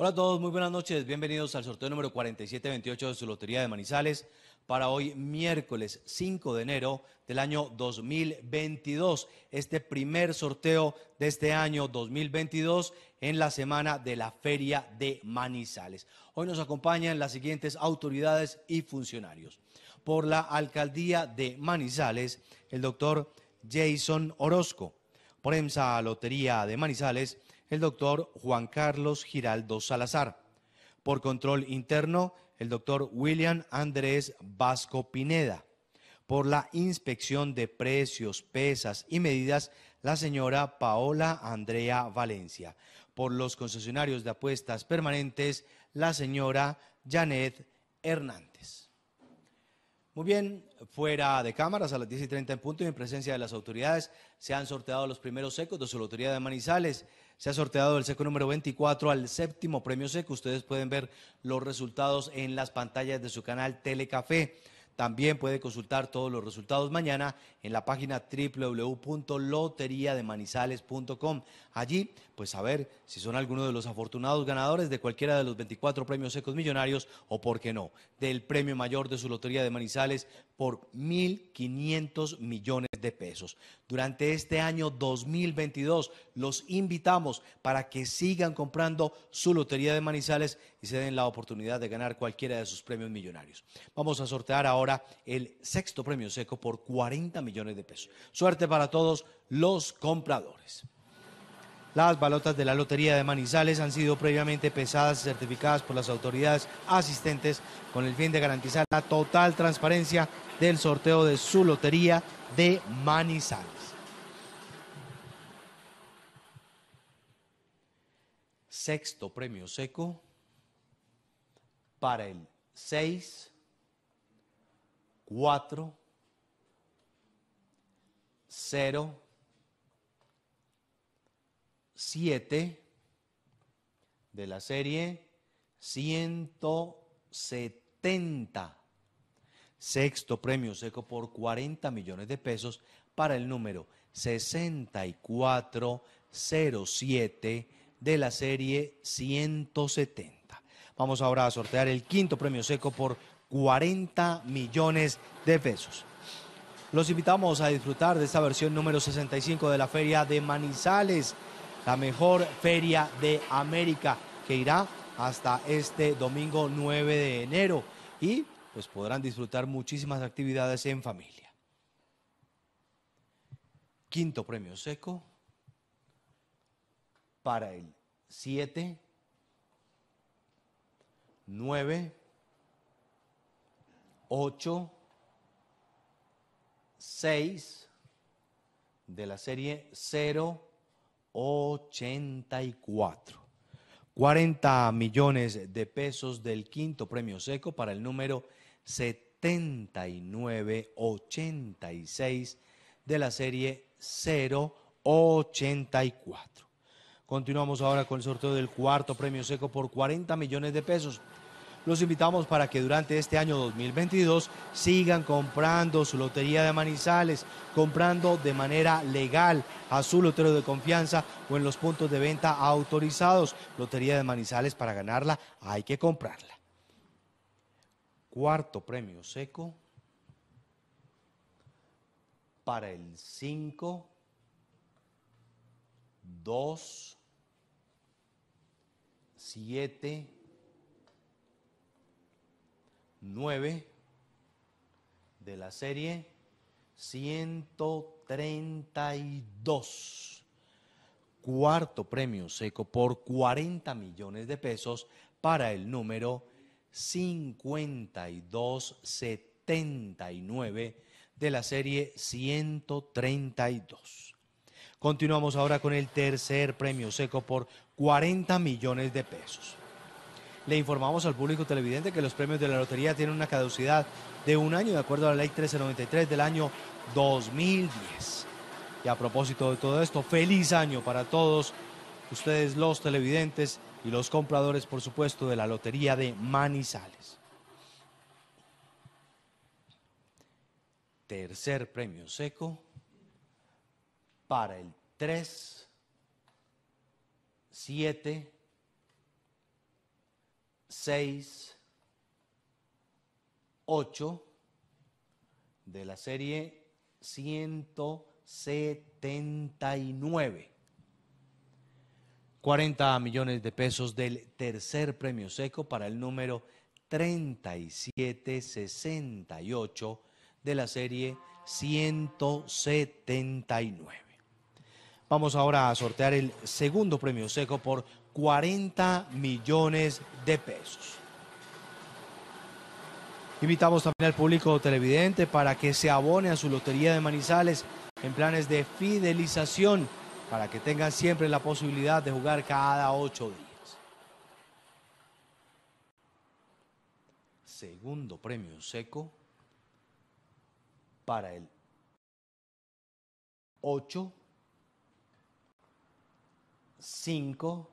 Hola a todos, muy buenas noches. Bienvenidos al sorteo número 4728 de su Lotería de Manizales para hoy miércoles 5 de enero del año 2022. Este primer sorteo de este año 2022 en la semana de la Feria de Manizales. Hoy nos acompañan las siguientes autoridades y funcionarios. Por la Alcaldía de Manizales, el doctor Jason Orozco. Por EMSA Lotería de Manizales, el doctor Juan Carlos Giraldo Salazar. Por control interno, el doctor William Andrés Vasco Pineda. Por la inspección de precios, pesas y medidas, la señora Paola Andrea Valencia. Por los concesionarios de apuestas permanentes, la señora Janet Hernández. Muy bien, fuera de cámaras a las 10 y 30 en punto y en presencia de las autoridades, se han sorteado los primeros ecos de su lotería de Manizales se ha sorteado el seco número 24 al séptimo premio seco. Ustedes pueden ver los resultados en las pantallas de su canal Telecafé. También puede consultar todos los resultados mañana en la página www.loteriademanizales.com. Allí, pues a ver si son algunos de los afortunados ganadores de cualquiera de los 24 premios secos millonarios o, por qué no, del premio mayor de su Lotería de Manizales por 1.500 millones de pesos. Durante este año 2022 los invitamos para que sigan comprando su Lotería de Manizales y se den la oportunidad de ganar cualquiera de sus premios millonarios. Vamos a sortear ahora el sexto premio seco por 40 millones de pesos. Suerte para todos los compradores. Las balotas de la Lotería de Manizales han sido previamente pesadas y certificadas por las autoridades asistentes con el fin de garantizar la total transparencia del sorteo de su Lotería de Manizales. Sexto premio seco para el 6 4, 0, 7 de la serie 170. Sexto premio seco por 40 millones de pesos para el número 6407 de la serie 170. Vamos ahora a sortear el quinto premio seco por 40 millones de pesos. Los invitamos a disfrutar de esta versión número 65 de la Feria de Manizales, la mejor feria de América, que irá hasta este domingo 9 de enero y pues podrán disfrutar muchísimas actividades en familia. Quinto premio seco para el 7, 9, 8, 6 de la serie 084. 40 millones de pesos del quinto premio seco para el número 7986 de la serie 084. Continuamos ahora con el sorteo del cuarto premio seco por 40 millones de pesos los invitamos para que durante este año 2022 sigan comprando su lotería de manizales, comprando de manera legal a su lotero de confianza o en los puntos de venta autorizados. Lotería de manizales para ganarla hay que comprarla. Cuarto premio seco para el 5, 2, 7, 9 de la serie 132. Cuarto premio seco por 40 millones de pesos para el número 5279 de la serie 132. Continuamos ahora con el tercer premio seco por 40 millones de pesos le informamos al público televidente que los premios de la lotería tienen una caducidad de un año, de acuerdo a la ley 1393 del año 2010. Y a propósito de todo esto, feliz año para todos ustedes los televidentes y los compradores, por supuesto, de la Lotería de Manizales. Tercer premio seco para el 3, 7, 6, 8 de la serie 179. 40 millones de pesos del tercer premio seco para el número 3768 de la serie 179. Vamos ahora a sortear el segundo premio seco por 40 millones de pesos. Invitamos también al público televidente para que se abone a su lotería de Manizales en planes de fidelización para que tengan siempre la posibilidad de jugar cada ocho días. Segundo premio seco para el 8, 5,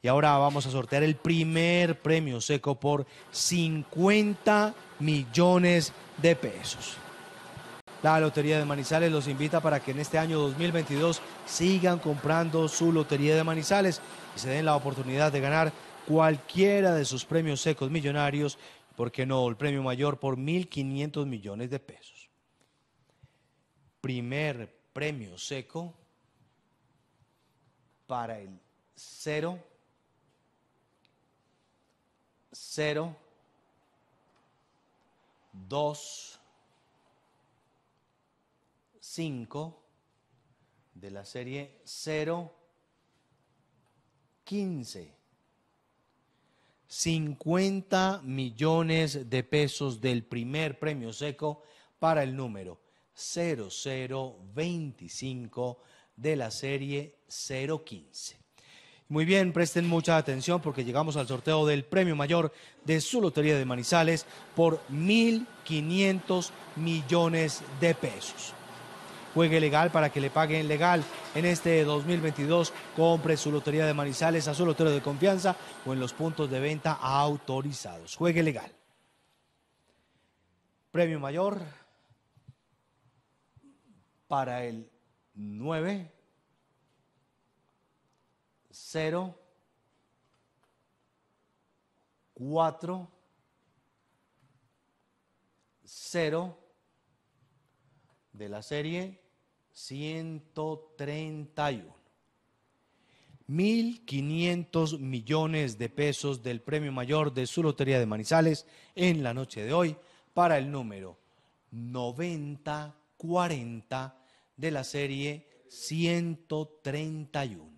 Y ahora vamos a sortear el primer premio seco por 50 millones de pesos. La Lotería de Manizales los invita para que en este año 2022 sigan comprando su Lotería de Manizales y se den la oportunidad de ganar cualquiera de sus premios secos millonarios, ¿por qué no? El premio mayor por 1.500 millones de pesos. Primer premio seco para el cero... 0, 2, 5 de la serie 0, 15. 50 millones de pesos del primer premio seco para el número 0025 de la serie 015. Muy bien, presten mucha atención porque llegamos al sorteo del premio mayor de su lotería de Manizales por 1.500 millones de pesos. Juegue legal para que le paguen legal en este 2022. Compre su lotería de Manizales a su Lotería de confianza o en los puntos de venta autorizados. Juegue legal. Premio mayor para el 9. 0, 4, 0 de la serie 131. 1.500 millones de pesos del premio mayor de su lotería de Manizales en la noche de hoy para el número 9040 de la serie 131.